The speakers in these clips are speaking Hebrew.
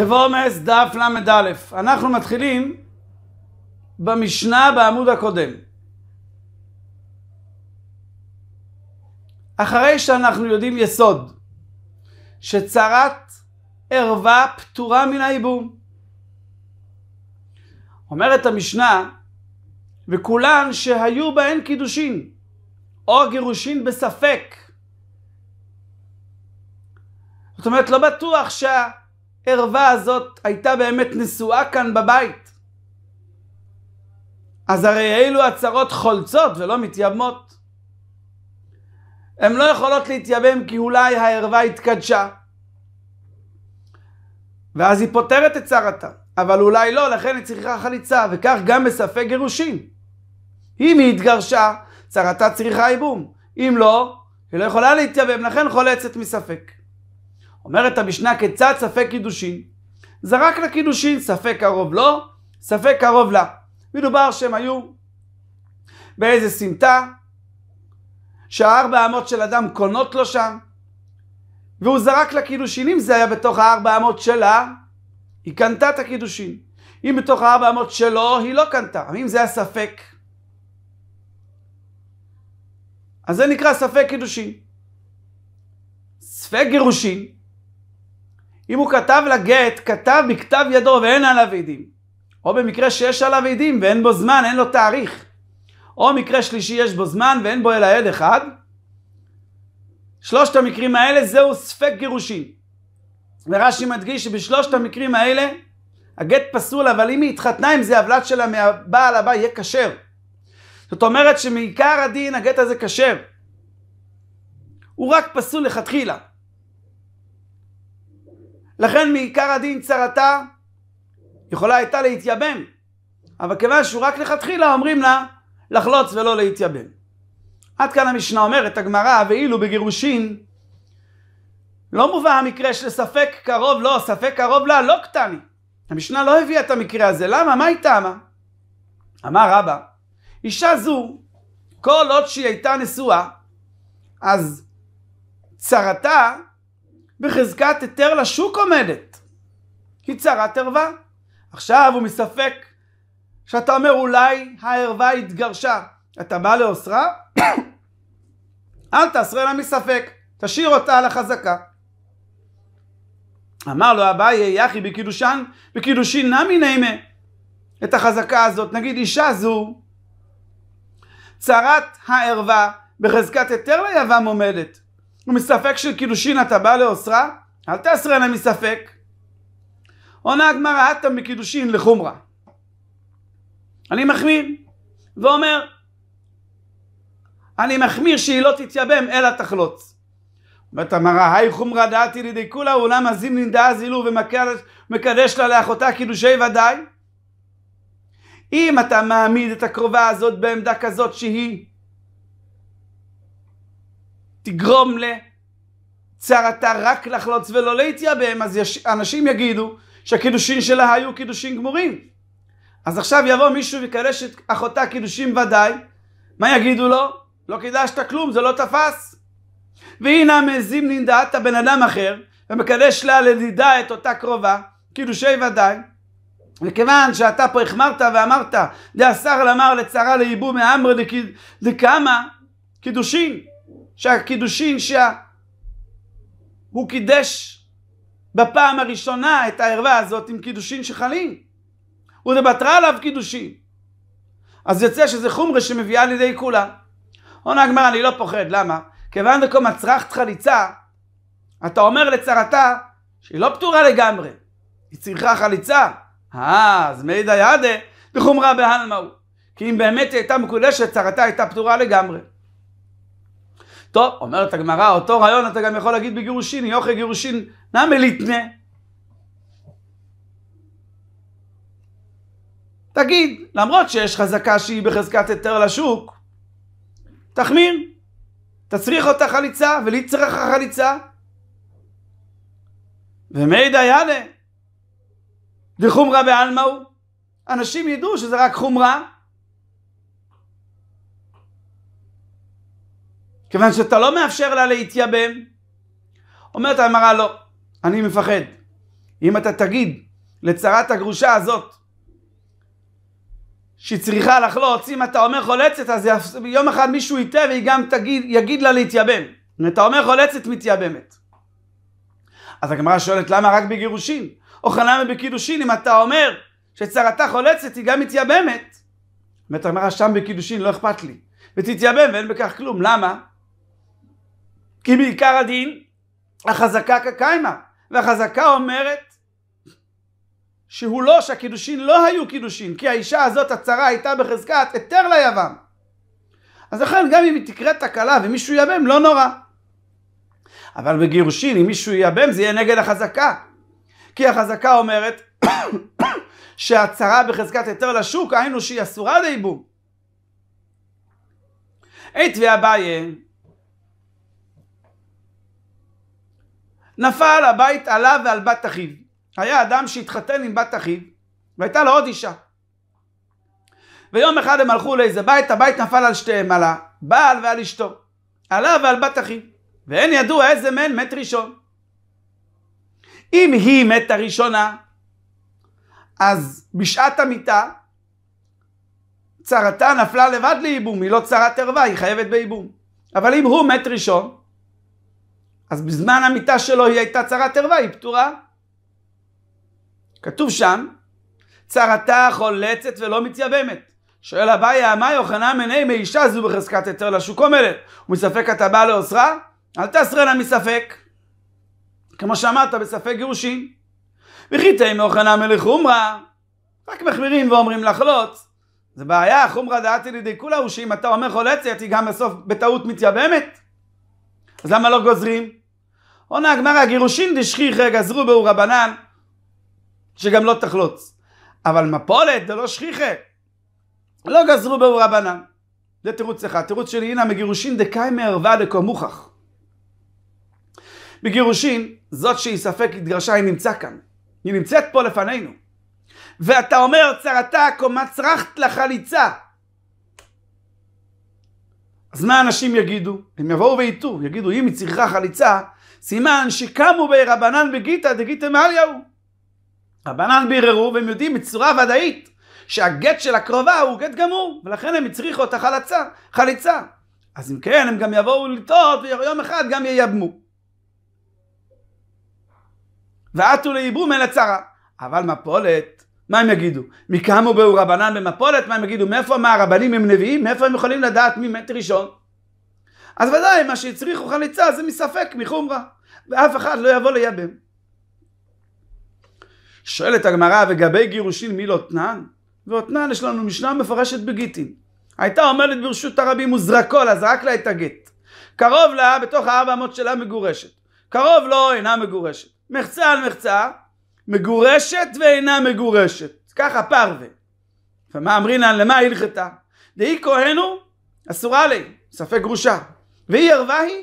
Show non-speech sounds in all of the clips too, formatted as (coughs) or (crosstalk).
מס דף ל"א. אנחנו מתחילים במשנה בעמוד הקודם. אחרי שאנחנו יודעים יסוד, שצרת ערווה פטורה מן הייבום. אומרת המשנה, וכולן שהיו בהן קידושין, או גירושין בספק. זאת אומרת, לא בטוח שה... הערווה הזאת הייתה באמת נשואה כאן בבית. אז הרי אילו הצרות חולצות ולא מתייבמות. הן לא יכולות להתייבם כי אולי הערווה התקדשה. ואז היא פותרת את צרתה, אבל אולי לא, לכן היא צריכה חליצה, וכך גם בספק גירושין. אם היא התגרשה, צרתה צריכה ייבום. אם לא, היא לא יכולה להתייבם, לכן חולצת מספק. אומרת המשנה, כיצד ספק קידושין? זרק לקידושין, ספק קרוב לא, ספק קרוב לה. מדובר שהם היו באיזה סמטה, שהארבע אמות של אדם קונות לו שם, והוא זרק לקידושין. אם זה היה בתוך הארבע אמות שלה, היא קנתה את הקידושין. אם בתוך הארבע אמות שלו, היא לא קנתה. אם זה היה ספק, אז זה נקרא ספק קידושין. ספק גירושין אם הוא כתב לגט, כתב בכתב ידו ואין עליו עדים. או במקרה שיש עליו עדים ואין בו זמן, אין לו תאריך. או מקרה שלישי יש בו זמן ואין בו אלא עד אחד. שלושת המקרים האלה זהו ספק גירושין. ורש"י מדגיש שבשלושת המקרים האלה הגט פסול, אבל אם היא התחתנה עם זה, הבלת שלה מהבעל הבא יהיה כשר. זאת אומרת שמעיקר הדין הגט הזה כשר. הוא רק פסול לכתחילה. לכן מעיקר הדין צרתה יכולה הייתה להתייבם, אבל כיוון שהוא רק לכתחילה אומרים לה לחלוץ ולא להתייבם. עד כאן המשנה אומרת הגמרא, ואילו בגירושין לא מובא המקרה של ספק קרוב לא, ספק קרוב לה, לא קטני. המשנה לא הביאה את המקרה הזה, למה? מה היא טעמה? אמר רבא, אישה זו, כל עוד שהיא הייתה נשואה, אז צרתה בחזקת היתר לשוק עומדת. היא צרת ערווה. עכשיו הוא מספק שאתה אומר אולי הערווה התגרשה. אתה בא לאוסרה? (coughs) אל תעשרה לה מספק, תשאיר אותה על החזקה. אמר לו אביי יחי בקידושן, בקידושין נמי נעימה. את החזקה הזאת, נגיד אישה זו, צרת הערווה בחזקת היתר ליבם עומדת. ומספק של קידושין אתה בא לאוסרה, אל תעשרה תאסרנה מספק. עונה הגמרא, אתה מקידושין לחומרה. אני מחמיר, ואומר, אני מחמיר שהיא לא תתייבם אלא תחלוץ. אומרת המראה, היי חומרה דעתי לידי כולה, אולם הזימנין נדעה זילו ומקדש לה לאחותה קידושי כאילו ודאי. אם אתה מעמיד את הקרובה הזאת בעמדה כזאת שהיא תגרום לצרתה רק לחלוץ ולא להתייבם, אז יש, אנשים יגידו שהקידושין שלה היו קידושין גמורים. אז עכשיו יבוא מישהו ויקדש את אחותה קידושין ודאי, מה יגידו לו? לא קידשת כלום, זה לא תפס. והנה מזים נדעת בן אדם אחר, ומקדש לה לדידה את אותה קרובה, קידושי ודאי. וכיוון שאתה פה החמרת ואמרת, דאסר למר לצרה לייבום מהאמר דקמה, קידושין. שהקידושין שה... הוא קידש בפעם הראשונה את הערווה הזאת עם קידושין שחלים. ודבתרה עליו קידושין. אז יוצא שזה חומרה שמביאה לידי כולה. עונה הגמרא, אני לא פוחד, למה? כיוון דקו מצרכת חליצה, אתה אומר לצרתה שהיא לא פתורה לגמרי, היא צריכה חליצה. אה, אז מידע ידה, בהלמה הוא. כי אם באמת היא הייתה מקודשת, צרתה הייתה פתורה לגמרי. טוב, אומרת הגמרא, אותו רעיון אתה גם יכול להגיד בגירושין, יוכי גירושין נמי ליטנה. תגיד, למרות שיש חזקה שהיא בחזקת היתר לשוק, תחמיר, תצריך אותה חליצה ולי צריך חליצה. ומי דיינה, דחומרא בעלמא הוא. אנשים ידעו שזה רק חומרה, כיוון שאתה לא מאפשר לה להתייבם. אומרת המראה, לא, אני מפחד. אם אתה תגיד לצרת הגרושה הזאת, שהיא צריכה לחלוץ, אם אתה אומר חולצת, אז יום אחד מישהו יטעה והיא גם תגיד, יגיד לה להתייבם. אם אתה אומר חולצת, מתייבמת. אז הגמרא שואלת, למה רק בגירושין? או למה בקידושין, אם אתה אומר שצרתה חולצת, היא גם מתייבמת. אומרת הגמרא, שם בקידושין לא אכפת לי. ותתייבם ואין בכך כלום. למה? כי בעיקר הדין, החזקה כקיימה והחזקה אומרת שהוא לא, שהקידושין לא היו קידושין, כי האישה הזאת הצרה הייתה בחזקת היתר ליבם. אז לכן גם אם היא תקרה תקלה ומישהו ייבם, לא נורא. אבל בגירושין, אם מישהו ייבם, זה יהיה נגד החזקה. כי החזקה אומרת (coughs) שהצרה בחזקת היתר לשוק, היינו שהיא אסורה לייבום. אית ואביי נפל הבית עליו ועל בת אחיו. היה אדם שהתחתן עם בת אחיו, והייתה לו עוד אישה. ויום אחד הם הלכו לאיזה בית, הבית נפל על שתיהם, על הבעל ועל אשתו. עליו ועל בת אחיו. והן ידעו איזה מן מת ראשון. אם היא מתה ראשונה, אז בשעת המיטה, צרתה נפלה לבד לייבום, היא לא צרת ערווה, היא חייבת בייבום. אבל אם הוא מת ראשון, אז בזמן המיטה שלו היא הייתה צרת ערווה, היא פטורה. כתוב שם, צרתה חולצת ולא מתייבמת. שואל אביי, מה יוחנן מני מאישה זו בחזקת היתר לשוק עומדת? ומספק אתה בא לאוסרה? אל תעשרנה מספק. כמו שאמרת, בספק גירושין. וכי מאוחנן מלך חומרה, רק מחמירים ואומרים לחלוץ. זה בעיה, חומרה דעתי לידי כולה הוא שאם אתה אומר חולצת, היא גם בסוף בטעות מתייבמת. אז למה לא גוזרים? עונה הגמרא, גירושין דשכיחי גזרו בהו רבנן, שגם לא תחלוץ. אבל מפולת זה לא שכיחי, לא גזרו בהו רבנן. זה תירוץ אחד. תירוץ שני, הנה מגירושין דקאי מערווה דקו מוכח בגירושין, זאת שהיא ספק התגרשה, היא נמצא כאן. היא נמצאת פה לפנינו. ואתה אומר, צרתה קומה צרכת לחליצה. אז מה אנשים יגידו? הם יבואו וייטו, יגידו, אם היא צריכה חליצה, סימן שקמו בי רבנן בגיתא דגיתא מעליהו. רבנן ביררו והם יודעים בצורה ודאית שהגט של הקרובה הוא גט גמור, ולכן הם הצריכו את החלצה, חליצה. אז אם כן, הם גם יבואו לטעות ויום אחד גם ייבמו. ועטו לייבום אל הצרה. אבל מפולת, מה הם יגידו? מקמו באו רבנן במפולת, מה הם יגידו? מאיפה מה, הרבנים הם נביאים? מאיפה הם יכולים לדעת מי מת ראשון? אז ודאי מה שהצריכו חליצה זה מספק, מחומרה, ואף אחד לא יבוא לייבם. שואלת הגמרא, וגבי גירושין מי לא תנן? ואותנן יש לנו משנה מפרשת בגיטין. הייתה עומדת ברשות הרבים מוזרקו לה, זרק לה את הגט. קרוב לה, בתוך הארבע אמות שלה מגורשת. קרוב לו, אינה מגורשת. מחצה על מחצה, מגורשת ואינה מגורשת. ככה פרווה. ומה אמרינן, למה הלכתה? דהי כהנו, אסורה לי, ספק גרושה. והיא ערווה היא,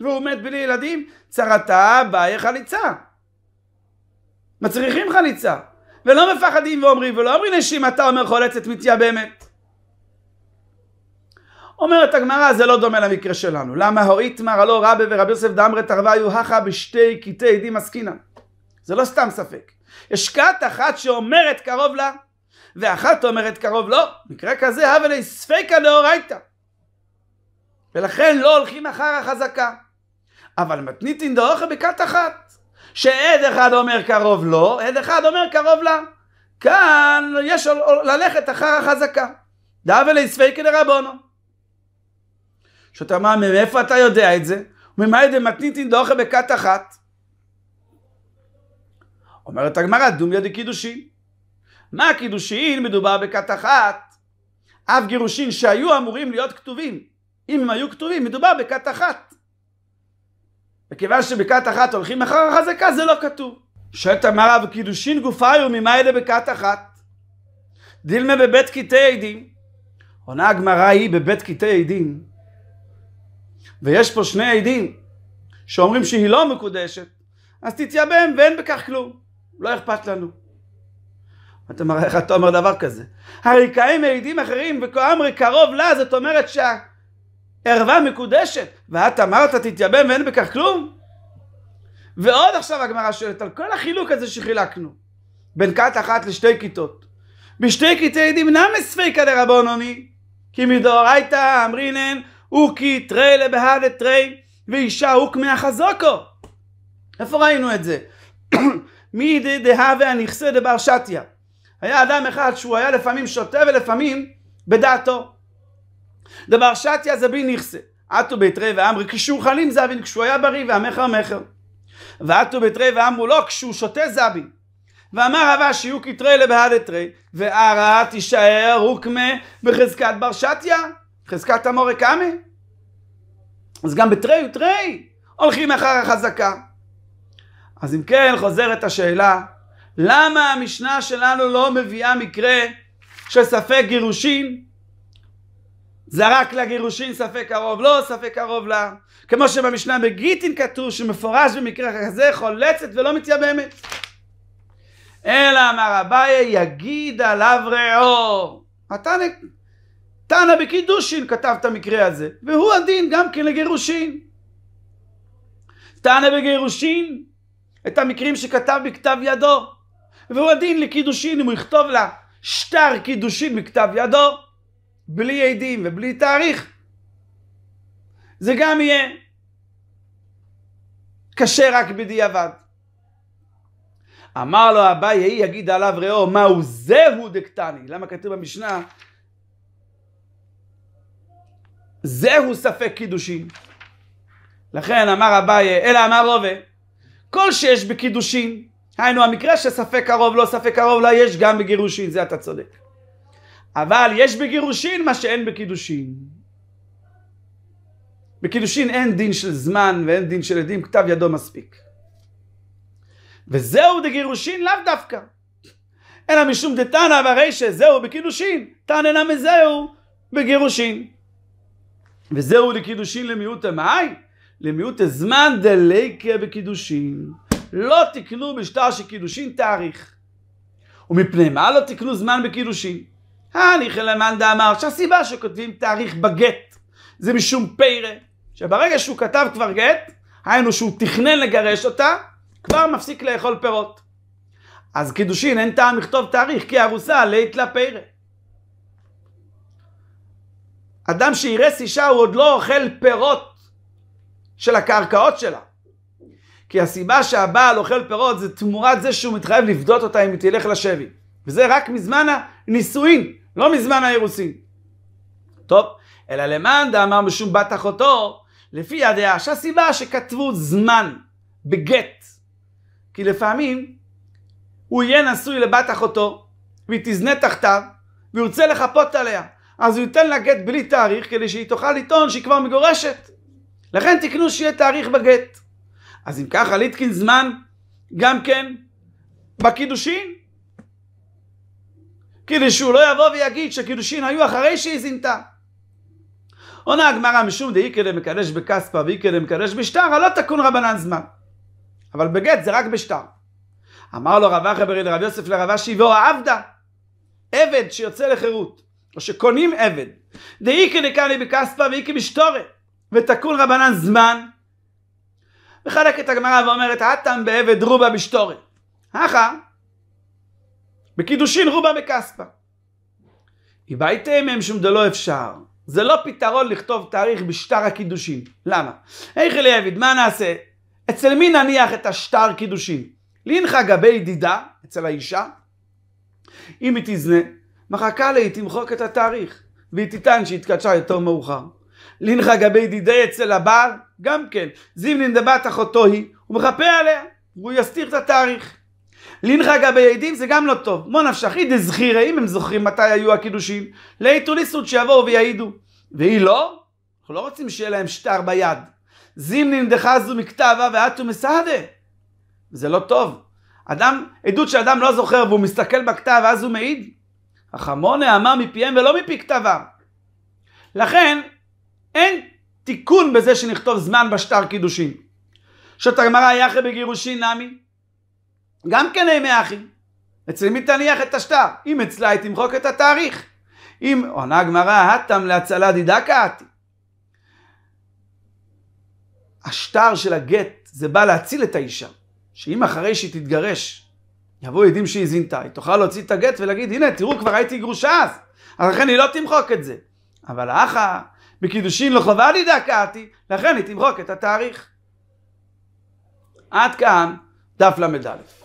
והוא מת בלי ילדים, צרתה באי חליצה. מצריכים חליצה, ולא מפחדים ואומרים, ולא אומרים נשימתה אומר חולצת מתייבמת. אומרת הגמרא זה לא דומה למקרה שלנו, למה הואיתמר הלא רבי ורבי יוסף דאמרי תרוויו הכה בשתי קטעי עדים עסקינן. זה לא סתם ספק. יש כת אחת שאומרת קרוב לה, ואחת אומרת קרוב לא. מקרה כזה הווה לי ספקא דאורייתא. ולכן לא הולכים אחר החזקה. אבל מתניתין דאוכל בכת אחת, שעד אחד אומר קרוב לו, לא, עד אחד אומר קרוב לה. כאן יש ללכת אחר החזקה. דאבלי ספייקי דרבונו. שאתה אומר, מאיפה אתה יודע את זה? וממאי דמתניתין דאוכל בכת אחת. אומרת הגמרא, דומיה דקידושין. מה הקידושין? מדובר בכת אחת. אף גירושין שהיו אמורים להיות כתובים אם הם היו כתובים, מדובר בכת אחת. וכיוון שבכת אחת הולכים אחר החזקה, זה לא כתוב. שואלת קידושין גופה היו ממה אלה בכת אחת? דילמה בבית קטעי עדים. עונה הגמרא היא בבית קטעי עדים. ויש פה שני עדים שאומרים שהיא לא מקודשת, אז תתייבם ואין בכך כלום. לא אכפת לנו. אתה אומר, איך אתה אומר דבר כזה? הרי קיים עדים אחרים וכאמרי קרוב לה, זאת אומרת שה... ערווה מקודשת, ואת אמרת תתייבם ואין בכך כלום? ועוד עכשיו הגמרא שואלת על כל החילוק הזה שחילקנו בין כת אחת לשתי כיתות. בשתי כיתי דמנם מספיקא דרבונוני כי מדאורייתא אמרינן אוקי תרי לבהדה תרי ואישה הוק מהחזוקו. איפה ראינו את זה? (clears throat) מי דהווה הנכסה דבר שתיה. היה אדם אחד שהוא היה לפעמים שותה ולפעמים בדעתו. דבר שתיה זבין נכסה. עטו רי ואמרי כשהוא חלים זבין, כשהוא היה בריא והמכר מכר. ועטו רי ואמרו לא, כשהוא שותה זבין. ואמר רבה שיהיו כתרי לבהדתרי, וערה תישאר הוקמה בחזקת בר שתיה, חזקת המורה קמא. אז גם בתרי ותרי הולכים אחר החזקה. אז אם כן, חוזרת השאלה, למה המשנה שלנו לא מביאה מקרה של ספק גירושין זרק לגירושין ספק קרוב לא, ספק קרוב לה. כמו שבמשנה בגיטין כתוב שמפורש במקרה כזה חולצת ולא מתייבמת. אלא אמר אביי יגיד עליו רעו. תנא בקידושין כתב את המקרה הזה, והוא הדין גם כן לגירושין. תנא בגירושין את המקרים שכתב בכתב ידו, והוא הדין לקידושין אם הוא יכתוב לה שטר קידושין בכתב ידו. בלי עדים ובלי תאריך, זה גם יהיה קשה רק בדיעבד. אמר לו אביי, יהי יגיד עליו ראו, מהו זהו דקטני? למה כתוב במשנה? זהו ספק קידושין. לכן אמר אביי, אלא אמר רובה, כל שיש בקידושין, היינו המקרה שספק קרוב לא ספק קרוב, לא יש גם בגירושין, זה אתה צודק. אבל יש בגירושין מה שאין בקידושין. בקידושין אין דין של זמן ואין דין של עדים, כתב ידו מספיק. וזהו דגירושין לאו דווקא. אלא משום דתנא והרי שזהו בקידושין, תנא נא מזהו בגירושין. וזהו לקידושין למיעוט המאי, למיעוט הזמן דליקה בקידושין. לא תקנו בשטר של קידושין תאריך. ומפני מה לא תקנו זמן בקידושין? הליכי למאן דאמר שהסיבה שכותבים תאריך בגט זה משום פיירה, שברגע שהוא כתב כבר גט, היינו שהוא תכנן לגרש אותה, כבר מפסיק לאכול פירות. אז קידושין אין טעם לכתוב תאריך כי ארוסה לית לה פיירה. אדם שירס אישה הוא עוד לא אוכל פירות של הקרקעות שלה. כי הסיבה שהבעל אוכל פירות זה תמורת זה שהוא מתחייב לפדות אותה אם היא תלך לשבי. וזה רק מזמן הנישואין. לא מזמן האירוסין. טוב, אלא למאן דאמר משום בת אחותו, לפי הדעה שהסיבה שכתבו זמן בגט, כי לפעמים הוא יהיה נשוי לבת אחותו, והיא תזנה תחתיו, והוא ירצה לחפות עליה. אז הוא ייתן לה גט בלי תאריך, כדי שהיא תוכל לטעון שהיא כבר מגורשת. לכן תקנו שיהיה תאריך בגט. אז אם ככה, ליטקין זמן גם כן בקידושין. כדי שהוא לא יבוא ויגיד שקידושין היו אחרי שהיא זינתה. עונה הגמרא משום דאי כדי מקדש בכספא ואי כדי מקדש בשטר, לא תקון רבנן זמן. אבל בגט זה רק בשטר. אמר לו רבה חברי לרב יוסף לרב אשי ואוהבדה עבד שיוצא לחירות או שקונים עבד דאי כדי קני בכספא ואיקא בשטורא ותקון רבנן זמן מחלקת הגמרא ואומרת אטם בעבד רובה בשטורא. הכה בקידושין רובה בכספא. איבייתם הם שום דלא אפשר. זה לא פתרון לכתוב תאריך בשטר הקידושין. למה? איך אלי עביד, מה נעשה? אצל מי נניח את השטר קידושין? לינך גבי ידידה, אצל האישה, אם היא תזנה, מחכה לה, היא תמחוק את התאריך, והיא תטען שהתקדשה יותר מאוחר. לינך גבי ידידי אצל הבעל, גם כן, זימנין דבת אחותו היא, הוא מחפה עליה, והוא יסתיר את התאריך. לינחה גבי עדים זה גם לא טוב. מו נפשך, אידי זכירה, אם הם זוכרים מתי היו הקידושין, לאיתו ליסוד שיבואו ויעידו. והיא לא, אנחנו לא רוצים שיהיה להם שטר ביד. זימנין דחזו מכתבה ואתו מסעדה. זה לא טוב. אדם, עדות שאדם לא זוכר והוא מסתכל בכתב ואז הוא מעיד. החמונה אמר מפיהם ולא מפי כתבה. לכן, אין תיקון בזה שנכתוב זמן בשטר קידושין. שאת הגמרא יחי בגירושין נמי, גם כן אימי אחי. אצל מי תניח את השטר? אם אצלה היא תמחוק את התאריך. אם עונה הגמרא, הטם להצלה דידקה אתי. השטר של הגט, זה בא להציל את האישה. שאם אחרי שהיא תתגרש, יבואו עדים שהיא זינתה, היא תוכל להוציא את הגט ולהגיד, הנה, תראו, כבר הייתי גרושה אז. אז לכן היא לא תמחוק את זה. אבל האחה, בקידושין לא חובה דידקעתי, לכן היא תמחוק את התאריך. עד כאן דף ל"א.